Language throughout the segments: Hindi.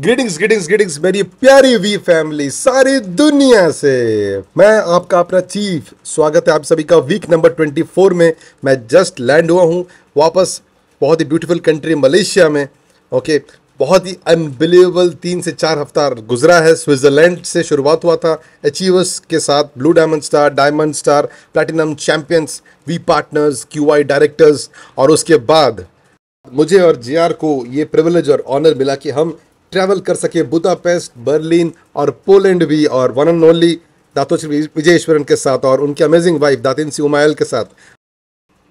ग्रीटिंग्स ग्रीटिंग्स ग्रीटिंग्स मेरी प्यारी वी फैमिली सारी दुनिया से मैं आपका अपना चीफ स्वागत है आप सभी का वीक नंबर 24 में मैं जस्ट लैंड हुआ हूँ वापस बहुत ही ब्यूटीफुल कंट्री मलेशिया में ओके बहुत ही अनबिलीवेबल तीन से चार हफ्ता गुजरा है स्विट्ज़रलैंड से शुरुआत हुआ था अचीवर्स के साथ blue diamond star diamond star platinum champions V partners Q I directors और उसके बाद मुझे और जीआर को ये प्रिवलेज और ऑनर मिला कि हम ट्रैवल कर सके बुदापेस्ट बर्लिन और पोलैंड भी और one and only Dato Sri Vijayeswaran के साथ और उनके अमेजिंग वाइफ दातिन सी उमायल के साथ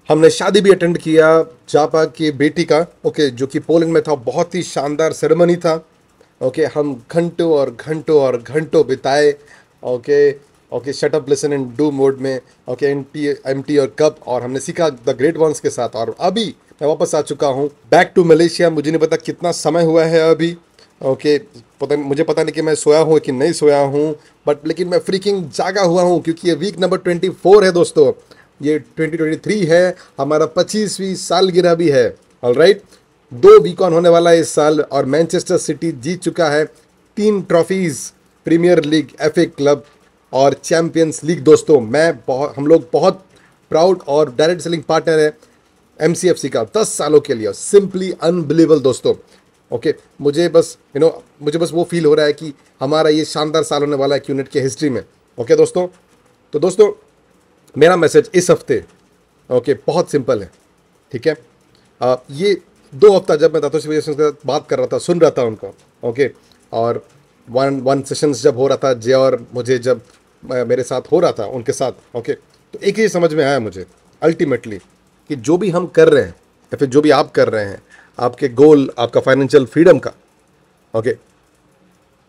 हमने शादी भी अटेंड किया जापा की बेटी का ओके जो कि पोलैंड में था बहुत ही शानदार सेरेमनी था ओके हम घंटों और घंटों और घंटों बिताए okay okay shut up lesson and do mode में okay M T M T और कप और हमने सीखा द ग्रेट वंस के साथ और अभी मैं वापस आ चुका हूँ बैक टू मलेशिया मुझे नहीं पता कितना समय हुआ है अभी ओके पता मुझे पता नहीं कि मैं सोया हूँ कि नहीं सोया हूँ बट लेकिन मैं फ्रीकिंग जागा हुआ हूँ क्योंकि ये वीक नंबर ट्वेंटी फोर है दोस्तों ये ट्वेंटी ट्वेंटी थ्री है हमारा पच्चीसवीं सालगिरह भी है ऑल राइट दो दो वीकॉन होने वाला है इस साल और मैनचेस्टर सिटी जीत चुका है तीन trophies premier league F club और चैम्पियंस लीग दोस्तों मैं बहुत हम लोग बहुत प्राउड और डायरेक्ट सेलिंग पार्टनर है एम का दस सालों के लिए सिंपली अनबिलीबल दोस्तों ओके मुझे बस यू नो मुझे बस वो फील हो रहा है कि हमारा ये शानदार साल होने वाला है यूनिट के हिस्ट्री में ओके दोस्तों तो दोस्तों मेरा मैसेज इस हफ्ते ओके बहुत सिंपल है ठीक है आ, ये दो हफ्ता जब मैं दातो शिवजय के साथ बात कर रहा था सुन रहा था उनका ओके और वन वन सेशंस जब हो रहा था जे और मुझे जब मेरे साथ हो रहा था उनके साथ ओके तो एक ही समझ में आया मुझे अल्टीमेटली कि जो भी हम कर रहे हैं या फिर जो भी आप कर रहे हैं आपके गोल आपका फाइनेंशियल फ्रीडम का ओके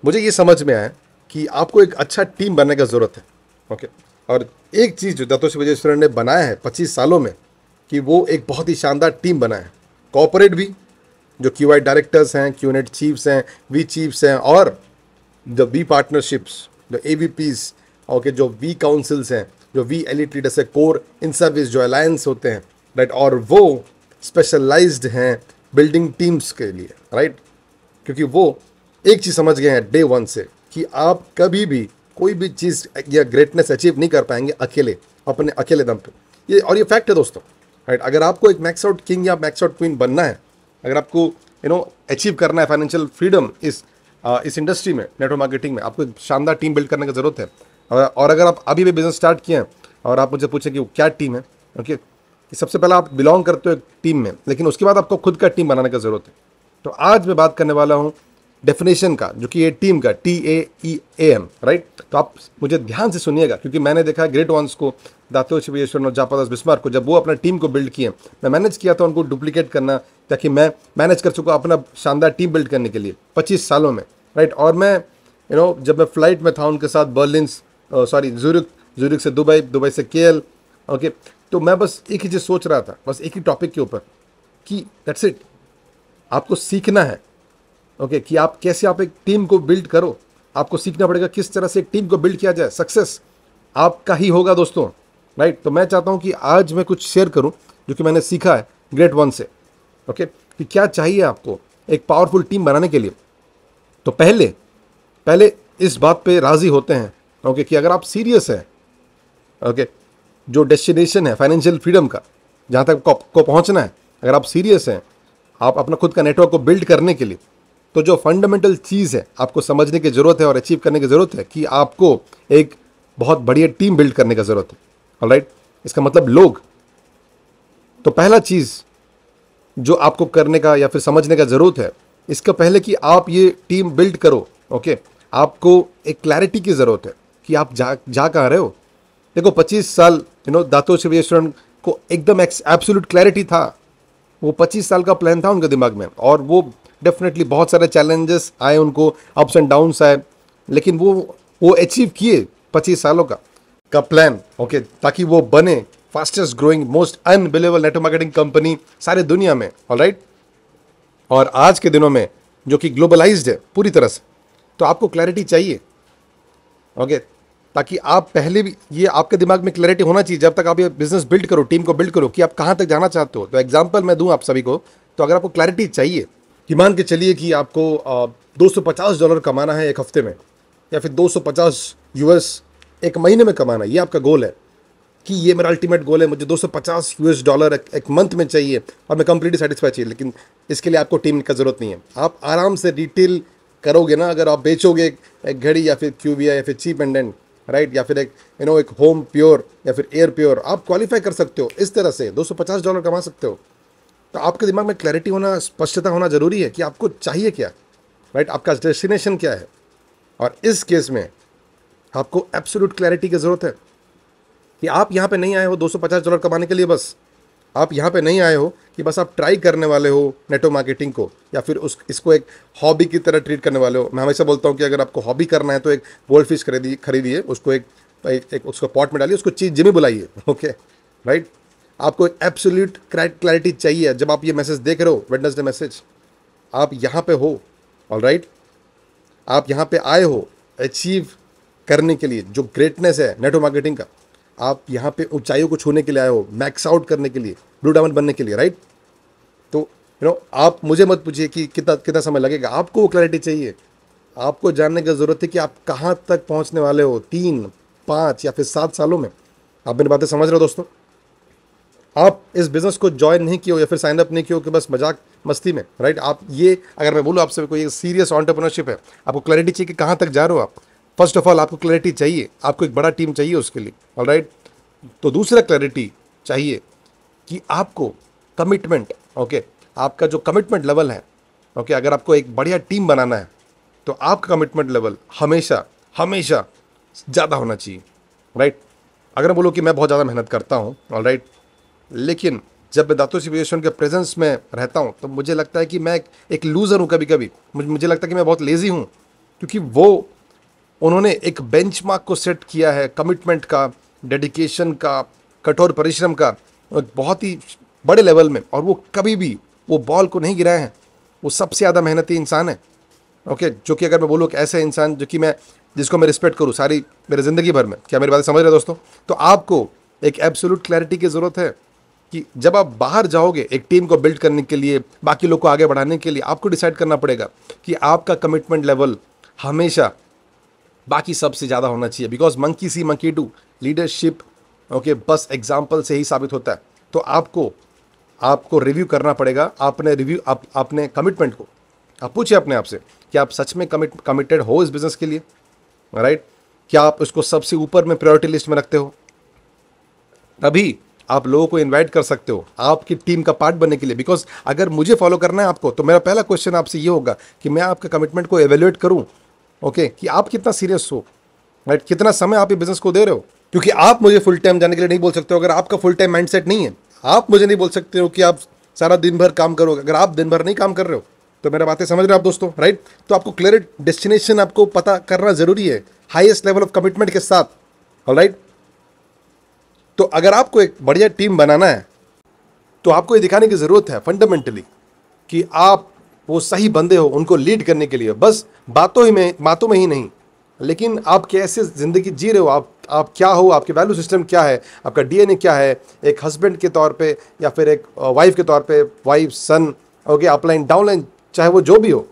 मुझे ये समझ में आया कि आपको एक अच्छा टीम बनने का ज़रूरत है ओके और एक चीज़ जो दत्तोश विजयेश्वर ने बनाया है पच्चीस सालों में कि वो एक बहुत ही शानदार टीम बनाया है कॉपोरेट भी जो क्यू आई डायरेक्टर्स हैं क्यू नेट चीफ्स हैं वी चीफ्स हैं और जो वी पार्टनरशिप्स जो ए वी पीस ओके जो वी काउंसिल्स हैं जो वी एलिट लीडर्स है कोर इन सर्विस जो अलायंस होते हैं राइट और वो स्पेशलाइज्ड हैं बिल्डिंग टीम्स के लिए राइट क्योंकि वो एक चीज़ समझ गए हैं डे वन से कि आप कभी भी कोई भी चीज़ या ग्रेटनेस अचीव नहीं कर पाएंगे अकेले अपने अकेले दम पे ये और ये फैक्ट है दोस्तों राइट अगर आपको एक मैक्स आउट किंग या मैक्स आउट क्वीन बनना है अगर आपको यू नो अचीव करना है फाइनेंशियल फ्रीडम इस आ, uh, इस इंडस्ट्री में नेटवर्क मार्केटिंग में आपको शानदार टीम बिल्ड करने की ज़रूरत है और, और अगर आप अभी भी बिजनेस स्टार्ट किए हैं और आप मुझे पूछें कि वो क्या टीम है ओके okay? कि सबसे पहला आप बिलोंग करते हो एक टीम में लेकिन उसके बाद आपको खुद का टीम बनाने का ज़रूरत है तो आज मैं बात करने वाला हूँ डेफिनेशन का जो कि ये टीम का T A E A M right तो आप मुझे ध्यान से सुनिएगा क्योंकि मैंने देखा ग्रेट वंस को दातो शिवेश्वर और जापादास बिस्मार को जब वो अपना टीम को बिल्ड किए मैं मैनेज किया था उनको डुप्लीकेट करना ताकि मैं मैनेज कर सकूँ अपना शानदार टीम बिल्ड करने के लिए पच्चीस सालों में राइट और मैं यू नो जब मैं फ्लाइट में था उनके साथ बर्लिन सॉरी जूरिक जूरिक से दुबई दुबई से के ओके तो मैं बस एक ही चीज़ सोच रहा था बस एक ही टॉपिक के ऊपर कि दैट्स इट आपको सीखना है ओके okay, कि आप कैसे आप एक टीम को बिल्ड करो आपको सीखना पड़ेगा किस तरह से एक टीम को बिल्ड किया जाए सक्सेस आपका ही होगा दोस्तों राइट तो मैं चाहता हूँ कि आज मैं कुछ शेयर करूँ जो कि मैंने सीखा है ग्रेट वन से ओके okay? कि क्या चाहिए आपको एक पावरफुल टीम बनाने के लिए तो पहले पहले इस बात पे राज़ी होते हैं ओके okay? कि अगर आप सीरियस हैं ओके जो डेस्टिनेशन है फाइनेंशियल फ्रीडम का जहाँ तक को, को पहुँचना है अगर आप सीरियस हैं आप अपना खुद का नेटवर्क को बिल्ड करने के लिए तो जो फंडामेंटल चीज़ है आपको समझने की ज़रूरत है और अचीव करने की ज़रूरत है कि आपको एक बहुत बढ़िया टीम बिल्ड करने की ज़रूरत है और राइट इसका मतलब लोग तो पहला चीज़ जो आपको करने का या फिर समझने का ज़रूरत है इसका पहले कि आप ये टीम बिल्ड करो ओके आपको एक क्लैरिटी की ज़रूरत है कि आप जा जा कहाँ रहे हो देखो 25 साल यू नो दातो शिवेश्वरन को एकदम एब्सोल्यूट क्लैरिटी था वो 25 साल का प्लान था उनके दिमाग में और वो डेफिनेटली बहुत सारे चैलेंजेस आए उनको अप्स एंड डाउन्स आए लेकिन वो वो अचीव किए 25 सालों का का प्लान ओके ताकि वो बने fastest growing most unbelievable network marketing company सारे दुनिया में ऑल right? और आज के दिनों में जो कि ग्लोबलाइज्ड है पूरी तरह से तो आपको क्लैरिटी चाहिए ओके okay, ताकि आप पहले भी ये आपके दिमाग में क्लैरिटी होना चाहिए जब तक आप ये बिजनेस बिल्ड करो टीम को बिल्ड करो कि आप कहाँ तक जाना चाहते हो तो एग्जाम्पल मैं दूँ आप सभी को तो अगर आपको क्लैरिटी चाहिए कि मान के चलिए कि आपको दो डॉलर कमाना है एक हफ्ते में या फिर दो यूएस एक महीने में कमाना ये आपका गोल है कि ये मेरा अल्टीमेट गोल है मुझे 250 यूएस डॉलर एक, एक मंथ में चाहिए और मैं कम्प्लीटली सेटिस्फाई चाहिए लेकिन इसके लिए आपको टीम का ज़रूरत नहीं है आप आराम से रिटेल करोगे ना अगर आप बेचोगे एक घड़ी या फिर क्यूबिया या फिर चीप एंड एंड राइट या फिर एक यू नो एक होम प्योर या फिर एयर प्योर आप क्वालिफाई कर सकते हो इस तरह से 250 डॉलर कमा सकते हो तो आपके दिमाग में क्लैरिटी होना स्पष्टता होना ज़रूरी है कि आपको चाहिए क्या राइट आपका डेस्टिनेशन क्या है और इस केस में आपको एब्सोलूट क्लैरिटी की ज़रूरत है कि आप यहाँ पे नहीं आए हो 250 डॉलर कमाने के लिए बस आप यहाँ पे नहीं आए हो कि बस आप ट्राई करने वाले हो नेटो मार्केटिंग को या फिर उस इसको एक हॉबी की तरह ट्रीट करने वाले हो मैं हमेशा बोलता हूँ कि अगर आपको हॉबी करना है तो एक गोल्ड फिश खरीदी खरीदिए उसको एक, एक, एक उसको पॉट में डालिए उसको चीज जिमी बुलाइए ओके राइट आपको एक एब्सोल्यूट क्लैरिटी चाहिए जब आप ये मैसेज देख रहे हो वेडनेसडे मैसेज आप यहाँ पे हो ऑल राइट right? आप यहाँ पे आए हो अचीव करने के लिए जो ग्रेटनेस है नेटो मार्केटिंग का आप यहाँ पे ऊंचाइयों को छूने के लिए आए हो मैक्स आउट करने के लिए ब्लू डायमंड बनने के लिए राइट तो यू नो आप मुझे मत पूछिए कि कितना कितना समय लगेगा आपको वो क्लैरिटी चाहिए आपको जानने की ज़रूरत है कि आप कहाँ तक पहुँचने वाले हो तीन पाँच या फिर सात सालों में आप मेरी बातें समझ रहे हो दोस्तों आप इस बिज़नेस को ज्वाइन नहीं किया हो या फिर साइन अप नहीं किया कि बस मजाक मस्ती में राइट आप ये अगर मैं बोलूँ आपसे कोई सीरियस ऑन्टरप्रनरशिप है आपको क्लैरिटी चाहिए कि कहाँ तक जा रहे हो आप फर्स्ट ऑफ ऑल आपको क्लैरिटी चाहिए आपको एक बड़ा टीम चाहिए उसके लिए ऑल राइट तो दूसरा क्लैरिटी चाहिए कि आपको कमिटमेंट ओके आपका जो कमिटमेंट लेवल है ओके अगर आपको एक बढ़िया टीम बनाना है तो आपका कमिटमेंट लेवल हमेशा हमेशा ज़्यादा होना चाहिए राइट अगर बोलो कि मैं बहुत ज़्यादा मेहनत करता हूँ ऑल राइट लेकिन जब मैं दातो सिविलेशन के प्रेजेंस में रहता हूँ तो मुझे लगता है कि मैं एक लूज़र हूँ कभी कभी मुझे लगता है कि मैं बहुत लेज़ी हूँ क्योंकि वो उन्होंने एक बेंचमार्क को सेट किया है कमिटमेंट का डेडिकेशन का कठोर परिश्रम का बहुत ही बड़े लेवल में और वो कभी भी वो बॉल को नहीं गिराए हैं वो सबसे ज़्यादा मेहनती इंसान है ओके जो कि अगर मैं बोलूँ कि ऐसे इंसान जो कि मैं जिसको मैं रिस्पेक्ट करूँ सारी मेरे ज़िंदगी भर में क्या मेरी बात समझ रहे दोस्तों तो आपको एक एब्सोलूट क्लैरिटी की ज़रूरत है कि जब आप बाहर जाओगे एक टीम को बिल्ड करने के लिए बाकी लोग को आगे बढ़ाने के लिए आपको डिसाइड करना पड़ेगा कि आपका कमिटमेंट लेवल हमेशा बाकी सबसे ज़्यादा होना चाहिए because monkey see monkey do leadership okay बस एग्जाम्पल से ही साबित होता है तो आपको आपको रिव्यू करना पड़ेगा आपने रिव्यू आप, अपने कमिटमेंट को आप पूछिए अपने आप से कि आप सच में कमिट कमिटेड हो इस बिज़नेस के लिए राइट क्या आप उसको सबसे ऊपर में प्रायोरिटी लिस्ट में रखते हो तभी आप लोगों को इनवाइट कर सकते हो आपकी टीम का पार्ट बनने के लिए बिकॉज अगर मुझे फॉलो करना है आपको तो मेरा पहला क्वेश्चन आपसे ये होगा कि मैं आपके कमिटमेंट को एवेल्युएट करूँ ओके कि आप कितना सीरियस हो राइट कितना समय आप ये बिजनेस को दे रहे हो क्योंकि आप मुझे फुल टाइम जाने के लिए नहीं बोल सकते हो अगर आपका फुल टाइम माइंडसेट नहीं है आप मुझे नहीं बोल सकते हो कि आप सारा दिन भर काम करो अगर आप दिन भर नहीं काम कर रहे हो तो मेरा बातें समझ रहे हो आप दोस्तों राइट तो आपको क्लियर डेस्टिनेशन आपको पता करना जरूरी है हाईएस्ट लेवल ऑफ कमिटमेंट के साथ राइट तो अगर आपको एक बढ़िया टीम बनाना है तो आपको ये दिखाने की ज़रूरत है फंडामेंटली कि आप वो सही बंदे हो उनको लीड करने के लिए बस बातों ही में बातों में ही नहीं लेकिन आप कैसे ज़िंदगी जी रहे हो आप आप क्या हो आपके वैल्यू सिस्टम क्या है आपका डीएनए क्या है एक हस्बैंड के तौर पे या फिर एक वाइफ के तौर पे wife son okay upline downline चाहे वो जो भी हो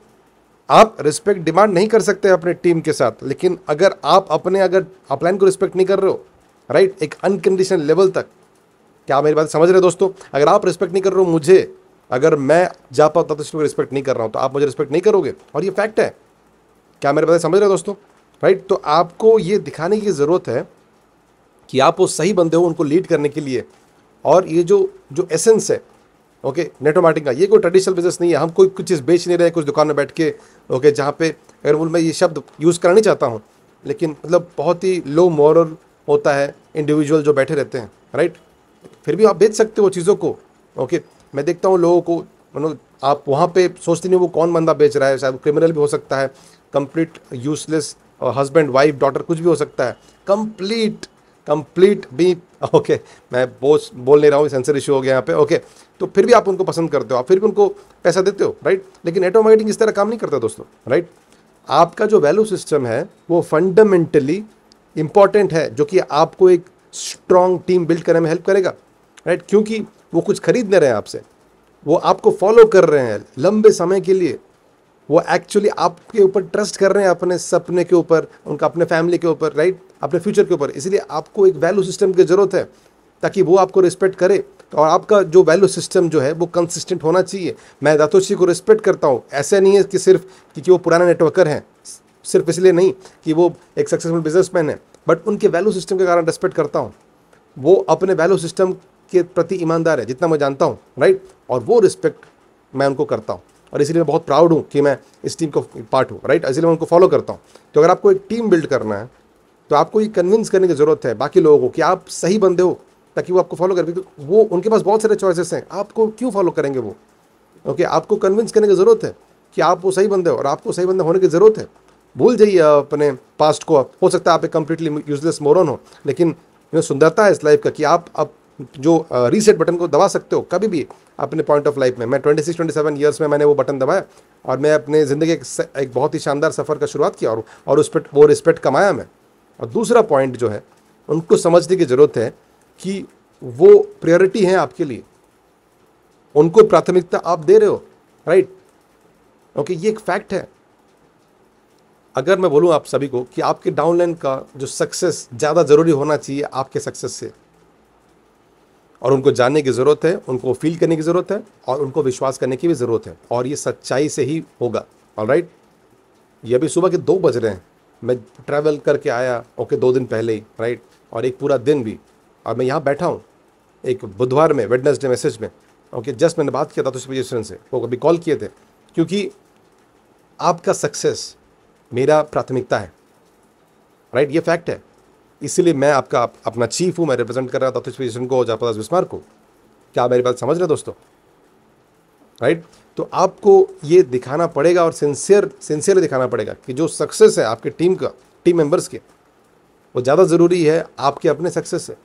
आप रिस्पेक्ट डिमांड नहीं कर सकते अपने टीम के साथ लेकिन अगर आप अपने अगर अपलाइन को रिस्पेक्ट नहीं कर रहे हो राइट एक अनकंडीशनल लेवल तक क्या मेरी बात समझ रहे हो दोस्तों अगर आप रिस्पेक्ट नहीं कर रहे हो मुझे अगर मैं जा पाता तो इसको रिस्पेक्ट नहीं कर रहा हूँ तो आप मुझे रिस्पेक्ट नहीं करोगे और ये फैक्ट है क्या मेरे पता समझ रहे दोस्तों राइट तो आपको ये दिखाने की ज़रूरत है कि आप वो सही बंदे हो उनको लीड करने के लिए और ये जो जो एसेंस है ओके नेटोमार्टिंग का ये कोई ट्रेडिशनल बिजनेस नहीं है हम कोई कुछ चीज़ बेच नहीं रहे कुछ दुकान में बैठ के ओके जहाँ पे अगर मैं ये शब्द यूज़ करना नहीं चाहता हूँ लेकिन मतलब बहुत ही लो मॉरल होता है इंडिविजुअल जो बैठे रहते हैं राइट फिर भी आप बेच सकते हो चीज़ों को ओके मैं देखता हूँ लोगों को मतलब आप वहाँ पे सोचते नहीं वो कौन बंदा बेच रहा है शायद क्रिमिनल भी हो सकता है complete useless husband wife daughter कुछ भी हो सकता है कंप्लीट कंप्लीट भी ओके मैं बो बोल नहीं रहा हूँ सेंसर इशू हो गया यहाँ पे ओके तो फिर भी आप उनको पसंद करते हो आप फिर भी उनको पैसा देते हो राइट लेकिन नेटवर्क मार्केटिंग इस तरह काम नहीं करता दोस्तों राइट आपका जो वैल्यू सिस्टम है वो फंडामेंटली इम्पॉर्टेंट है जो कि आपको एक स्ट्रॉन्ग टीम बिल्ड करने में हेल्प करेगा राइट क्योंकि वो कुछ खरीद नहीं रहे हैं आपसे वो आपको फॉलो कर रहे हैं लंबे समय के लिए वो एक्चुअली आपके ऊपर ट्रस्ट कर रहे हैं अपने सपने के ऊपर उनका अपने फैमिली के ऊपर राइट अपने फ्यूचर के ऊपर इसलिए आपको एक वैल्यू सिस्टम की ज़रूरत है ताकि वो आपको रिस्पेक्ट करे और आपका जो वैल्यू सिस्टम जो है वो कंसिस्टेंट होना चाहिए मैं दातोशी को रिस्पेक्ट करता हूँ ऐसा नहीं है कि सिर्फ क्योंकि वो पुराना नेटवर्कर हैं सिर्फ इसलिए नहीं कि वो एक सक्सेसफुल बिजनेसमैन है बट उनके वैल्यू सिस्टम के कारण रिस्पेक्ट करता हूँ वो अपने वैल्यू सिस्टम के प्रति ईमानदार है जितना मैं जानता हूँ राइट और वो रिस्पेक्ट मैं उनको करता हूँ और इसलिए मैं बहुत प्राउड हूँ कि मैं इस टीम को पार्ट हूँ राइट इसलिए मैं उनको फॉलो करता हूँ तो अगर आपको एक टीम बिल्ड करना है तो आपको ये कन्विंस करने की ज़रूरत है बाकी लोगों को कि आप सही बंदे हो ताकि वो आपको फॉलो करें क्योंकि वो उनके पास बहुत सारे चॉइसेस हैं आपको क्यों फॉलो करेंगे वो ओके okay, आपको कन्विंस करने की ज़रूरत है कि आप वो सही बंदे हो और आपको सही बंदे होने की ज़रूरत है भूल जाइए अपने पास्ट को हो सकता है आप एक कम्प्लीटली यूजलेस मोरन हो लेकिन सुंदरता है इस लाइफ का कि आप अब जो रीसेट बटन को दबा सकते हो कभी भी अपने पॉइंट ऑफ लाइफ में मैं twenty six twenty seven years में मैंने वो बटन दबाया और मैं अपने ज़िंदगी एक, एक बहुत ही शानदार सफ़र का शुरुआत किया और और उस पर वो रिस्पेक्ट कमाया मैं और दूसरा पॉइंट जो है उनको समझने की ज़रूरत है कि वो प्रायोरिटी है आपके लिए उनको प्राथमिकता आप दे रहे हो राइट ओके ये एक फैक्ट है अगर मैं बोलूँ आप सभी को कि आपके डाउनलाइन का जो सक्सेस ज़्यादा ज़रूरी होना चाहिए आपके सक्सेस से और उनको जानने की ज़रूरत है उनको फील करने की ज़रूरत है और उनको विश्वास करने की भी ज़रूरत है और ये सच्चाई से ही होगा और राइट ये अभी सुबह के दो बज रहे हैं मैं ट्रैवल करके आया ओके दो दिन पहले ही राइट और एक पूरा दिन भी और मैं यहाँ बैठा हूँ एक बुधवार में वेडनेसडे मैसेज में ओके जस्ट मैंने बात किया था तुष्पी रेस्टोरेंट से वो कभी कॉल किए थे क्योंकि आपका सक्सेस मेरा प्राथमिकता है राइट ये फैक्ट है इसीलिए मैं आपका आप, अपना चीफ हूँ मैं रिप्रेजेंट कर रहा था इस पोजिशन को जहाँ बिस्मार को क्या मेरी बात समझ रहे दोस्तों राइट तो आपको ये दिखाना पड़ेगा और सिंसियर सिंसियर दिखाना पड़ेगा कि जो सक्सेस है आपके टीम का टीम मेंबर्स के वो ज़्यादा ज़रूरी है आपके अपने सक्सेस से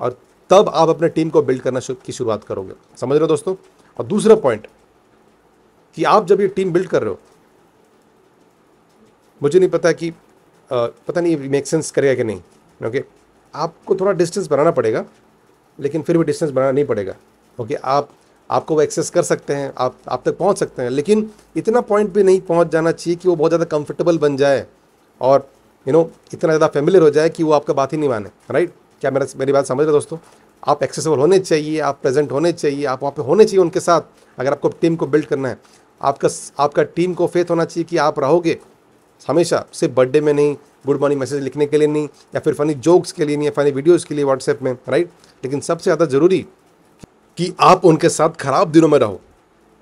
और तब आप अपने टीम को बिल्ड करना शुरू की शुरुआत करोगे समझ रहे हो दोस्तों और दूसरा पॉइंट कि आप जब ये टीम बिल्ड कर रहे हो मुझे नहीं पता कि पता नहीं मेक सेंस करेगा कि नहीं ओके आपको थोड़ा डिस्टेंस बनाना पड़ेगा लेकिन फिर भी डिस्टेंस बनाना नहीं पड़ेगा ओके आप आपको वो एक्सेस कर सकते हैं आप आप तक पहुंच सकते हैं लेकिन इतना पॉइंट भी नहीं पहुंच जाना चाहिए कि वो बहुत ज़्यादा कंफर्टेबल बन जाए और यू you नो know, इतना ज़्यादा फेमिलियर हो जाए कि वो आपका बात ही नहीं माने राइट क्या मेरा मेरी बात समझ रहे दोस्तों आप एक्सेसिबल होने चाहिए आप प्रेजेंट होने चाहिए आप वहाँ पे होने चाहिए उनके साथ अगर आपको टीम को बिल्ड करना है आपका आपका टीम को फेथ होना चाहिए कि आप रहोगे हमेशा सिर्फ बर्थडे में नहीं गुड मॉर्निंग मैसेज लिखने के लिए नहीं या फिर फनी जोक्स के लिए नहीं या फनी वीडियोज़ के लिए व्हाट्सएप में राइट लेकिन सबसे ज़्यादा ज़रूरी कि आप उनके साथ ख़राब दिनों में रहो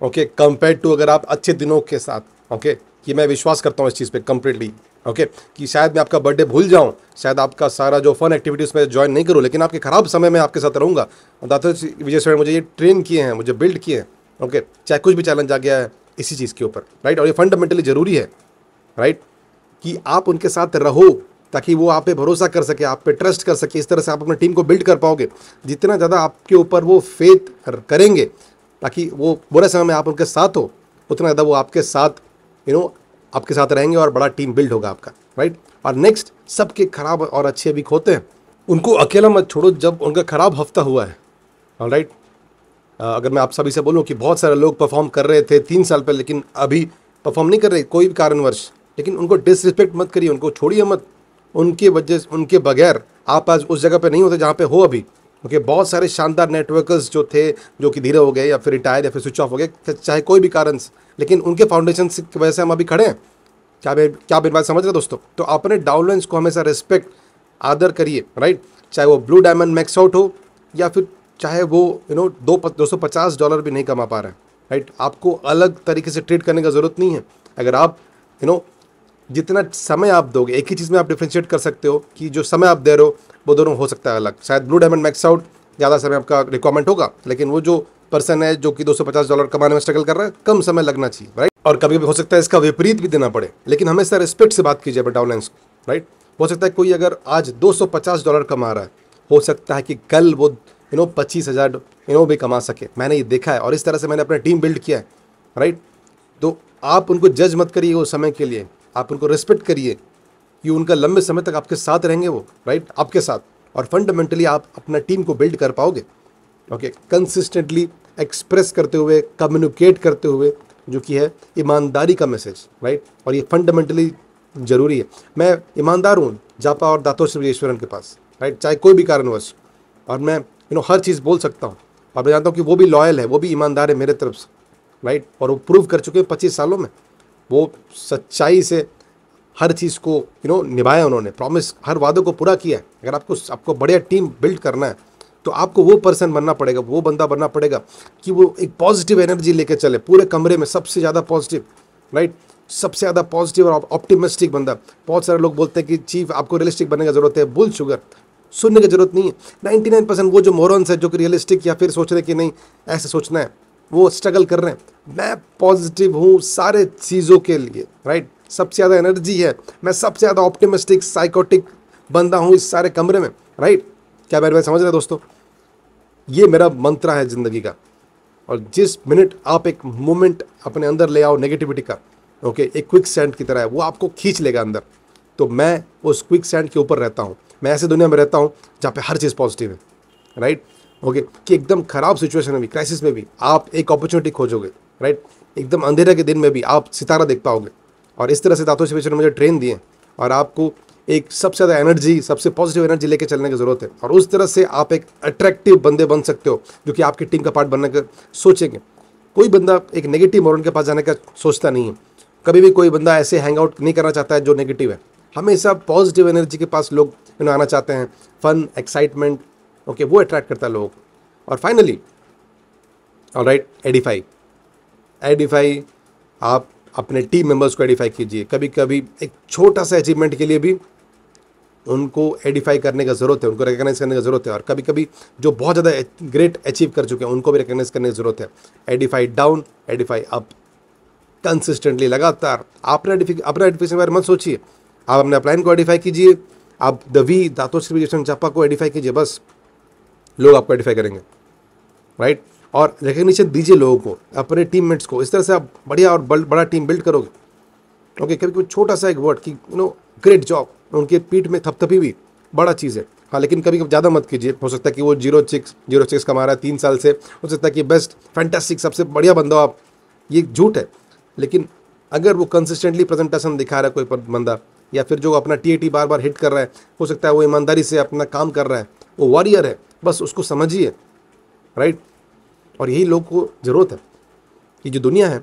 ओके कंपेयर टू अगर आप अच्छे दिनों के साथ ओके कि मैं विश्वास करता हूँ इस चीज़ पर कंप्लीटली ओके कि शायद मैं आपका बर्थडे भूल जाऊँ शायद आपका सारा जो फन एक्टिविटीज़ में ज्वाइन नहीं करूँ लेकिन आपके ख़राब समय में आपके साथ रहूँगा दाता विजय सर मुझे ये ट्रेन किए हैं मुझे बिल्ड किए हैं ओके चाहे कुछ भी चैलेंज आ गया है इसी चीज़ के ऊपर राइट और ये फंडामेंटली ज़रूरी है राइट कि आप उनके साथ रहो ताकि वो आप पे भरोसा कर सके आप पे ट्रस्ट कर सके इस तरह से आप अपने टीम को बिल्ड कर पाओगे जितना ज़्यादा आपके ऊपर वो फेथ करेंगे ताकि वो बुरे समय में आप उनके साथ हो उतना ज़्यादा वो आपके साथ यू नो आपके साथ रहेंगे और बड़ा टीम बिल्ड होगा आपका राइट और नेक्स्ट सबके खराब और अच्छे भी होते हैं उनको अकेला मत छोड़ो जब उनका ख़राब हफ्ता हुआ है और राइट अगर मैं आप सभी से बोलूँ कि बहुत सारे लोग परफॉर्म कर रहे थे तीन साल पहले लेकिन अभी परफॉर्म नहीं कर रहे कोई भी कारणवश लेकिन उनको डिसरिस्पेक्ट मत करिए उनको छोड़िए मत उनके वजह उनके बगैर आप आज उस जगह पे नहीं होते जहाँ पे हो अभी क्योंकि okay, बहुत सारे शानदार नेटवर्कर्स जो थे जो कि धीरे हो गए या फिर रिटायर या फिर स्विच ऑफ हो गए चाहे कोई भी कारण लेकिन उनके फाउंडेशन की वजह से हम अभी खड़े हैं क्या मेरे क्या मेरी बात समझ रहे दोस्तों तो अपने डाउनलाइंस को हमेशा रिस्पेक्ट आदर करिए राइट चाहे वो ब्लू डायमंड मैक्स आउट हो या फिर चाहे वो यू नो दो दो सौ पचास डॉलर भी नहीं कमा पा रहे हैं राइट आपको अलग तरीके से ट्रीट करने का ज़रूरत नहीं है अगर आप यू नो जितना समय आप दोगे एक ही चीज़ में आप डिफ्रेंशिएट कर सकते हो कि जो समय आप दे रहे हो वो दोनों हो सकता है अलग शायद ब्लू डायमंड मैक्स आउट ज़्यादा समय आपका रिक्वायरमेंट होगा लेकिन वो जो पर्सन है जो कि 250 डॉलर कमाने में स्ट्रगल कर रहा है कम समय लगना चाहिए राइट और कभी कभी हो सकता है इसका विपरीत भी देना पड़े लेकिन हमेशा रिस्पेक्ट से बात कीजिए डाउनलाइंस राइट हो सकता है कोई अगर आज 250 डॉलर कमा रहा है हो सकता है कि कल वो यू नो पच्चीस हज़ार यू नो भी कमा सके मैंने ये देखा है और इस तरह से मैंने अपना टीम बिल्ड किया है राइट तो आप उनको जज मत करिए उस समय के लिए आप उनको रेस्पेक्ट करिए कि उनका लंबे समय तक आपके साथ रहेंगे वो राइट आपके साथ और फंडामेंटली आप अपना टीम को बिल्ड कर पाओगे ओके कंसिस्टेंटली एक्सप्रेस करते हुए कम्युनिकेट करते हुए जो कि है ईमानदारी का मैसेज राइट और ये फंडामेंटली ज़रूरी है मैं ईमानदार हूँ जापा और दातो ईश्वरन के पास राइट चाहे कोई भी कारणवश और मैं यू नो हर चीज़ बोल सकता हूँ और मैं जानता हूँ कि वो भी लॉयल है वो भी ईमानदार है मेरे तरफ से राइट और वो प्रूव कर चुके हैं पच्चीस सालों में वो सच्चाई से हर चीज़ को यू नो निभाया उन्होंने प्रॉमिस हर वादों को पूरा किया है अगर आपको आपको बढ़िया टीम बिल्ड करना है तो आपको वो पर्सन बनना पड़ेगा वो बंदा बनना पड़ेगा कि वो एक पॉजिटिव एनर्जी लेके चले पूरे कमरे में सबसे ज़्यादा पॉजिटिव राइट सबसे ज़्यादा पॉजिटिव और ऑप्टिमिस्टिक बंदा बहुत सारे लोग बोलते हैं कि चीफ आपको रियलिस्टिक बनने की जरूरत है बुल शुगर सुनने की जरूरत नहीं है नाइन्टी नाइन परसेंट वो जो मोरन्स है जो कि रियलिस्टिक या फिर सोच रहे कि नहीं ऐसे सोचना है वो स्ट्रगल कर रहे हैं मैं पॉजिटिव हूँ सारे चीज़ों के लिए राइट सबसे ज़्यादा एनर्जी है मैं सबसे ज़्यादा ऑप्टिमिस्टिक साइकोटिक बंदा हूँ इस सारे कमरे में राइट क्या बैठ समझ रहे दोस्तों ये मेरा मंत्र है ज़िंदगी का और जिस मिनट आप एक मोमेंट अपने अंदर ले आओ नेगेटिविटी का ओके एक क्विक सेंड की तरह है वो आपको खींच लेगा अंदर तो मैं उस क्विक सेंड के ऊपर रहता हूँ मैं ऐसे दुनिया में रहता हूँ जहाँ पे हर चीज़ पॉजिटिव है राइट ओके कि एकदम ख़राब सिचुएशन में भी क्राइसिस में भी आप एक अपॉर्चुनिटी खोजोगे राइट एकदम अंधेरे के दिन में भी आप सितारा देख पाओगे और इस तरह से दातों से मुझे ट्रेन दिए और आपको एक सबसे ज़्यादा एनर्जी सबसे पॉजिटिव एनर्जी लेके चलने की ज़रूरत है और उस तरह से आप एक अट्रैक्टिव बंदे बन सकते हो जो कि आपकी टीम का पार्ट बनने का सोचेंगे कोई बंदा एक नेगेटिव मोरन के पास जाने का सोचता नहीं है कभी भी कोई बंदा ऐसे हैंग आउट नहीं करना चाहता है जो नेगेटिव है हमेशा पॉजिटिव एनर्जी के पास लोग आना चाहते हैं फन एक्साइटमेंट ओके वो अट्रैक्ट करता है लोगों को और फाइनली और राइट एडिफाई एडिफाई आप अपने टीम मेंबर्स को एडिफाई कीजिए कभी कभी एक छोटा सा अचीवमेंट के लिए भी उनको एडिफाई करने का ज़रूरत है उनको रिकग्नाइज करने का ज़रूरत है और कभी कभी जो बहुत ज़्यादा ग्रेट अचीव कर चुके हैं उनको भी रिकग्नाइज करने की ज़रूरत है edify down edify up consistently लगातार आपने अपना एडिफिकेशन के बारे में मत सोचिए आप अपने अपलाइन को एडिफाई कीजिए आप द वी दातोश चापा को एडिफाई कीजिए बस लोग आपको आइडेंटिफाई करेंगे राइट और रिकग्निशन दीजिए लोगों को अपने मेट्स को इस तरह से आप बढ़िया और बड़ा टीम बिल्ड करोगे ओके कभी वो छोटा सा एक वर्ड कि यू नो ग्रेट जॉब उनके पीठ में थपथपी हुई बड़ा चीज़ है हाँ लेकिन कभी कभी ज़्यादा मत कीजिए हो सकता है कि वो जीरो सिक्स जीरो सिक्स कमा रहा है तीन साल से हो सकता है कि बेस्ट फैंटास्टिक सबसे बढ़िया बंदा हो आप ये झूठ है लेकिन अगर वो कंसिस्टेंटली प्रेजेंटेशन दिखा रहा है कोई बंदा या फिर जो अपना टी बार बार हिट कर रहा है हो सकता है वो ईमानदारी से अपना काम कर रहा है वो वॉरियर है बस उसको समझिए राइट और यही लोग को ज़रूरत है कि जो दुनिया है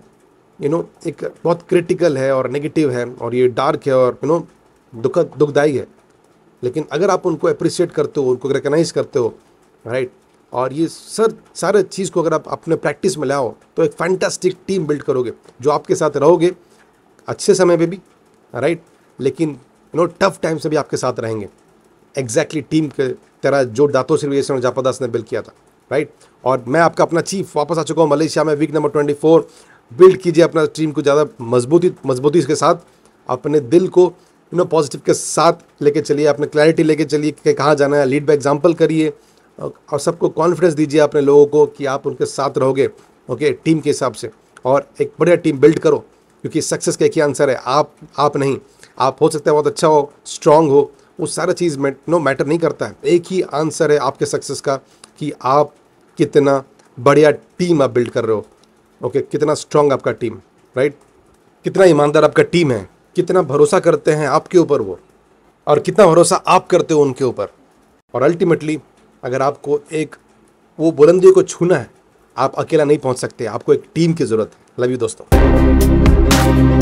यू नो एक बहुत क्रिटिकल है और नेगेटिव है और ये डार्क है और यू नो दुखद दुखदायी है लेकिन अगर आप उनको अप्रिशिएट करते हो उनको रिकगनाइज करते हो राइट और ये सर सारे चीज़ को अगर आप अपने प्रैक्टिस में लाओ तो एक फैंटास्टिक टीम बिल्ड करोगे जो आपके साथ रहोगे अच्छे समय में भी राइट लेकिन यू नो टफ टाइम से भी आपके साथ रहेंगे एग्जैक्टली टीम के तेरा जो दातो सिलवेशन जापा दास ने बिल्ड किया था राइट और मैं आपका अपना चीफ वापस आ चुका हूँ मलेशिया में week number twenty four build कीजिए अपना टीम को ज़्यादा मजबूती मजबूती के साथ अपने दिल को यू नो पॉजिटिव के साथ लेके चलिए अपने क्लैरिटी लेके चलिए कि कहाँ जाना है लीड बाय एग्जाम्पल करिए और सबको कॉन्फिडेंस दीजिए अपने लोगों को कि आप उनके साथ रहोगे ओके टीम के हिसाब से और एक बढ़िया टीम बिल्ड करो क्योंकि सक्सेस का एक ही आंसर है आप आप नहीं आप हो सकता है बहुत अच्छा हो स्ट्रांग हो वो सारा चीज़ मैट नो मैटर नहीं करता है एक ही आंसर है आपके सक्सेस का कि आप कितना बढ़िया टीम आप बिल्ड कर रहे हो ओके okay, कितना स्ट्रांग आपका टीम राइट कितना ईमानदार आपका टीम है कितना भरोसा करते हैं आपके ऊपर वो और कितना भरोसा आप करते हो उनके ऊपर और अल्टीमेटली अगर आपको एक वो बुलंदी को छूना है आप अकेला नहीं पहुंच सकते आपको एक टीम की ज़रूरत है लव यू दोस्तों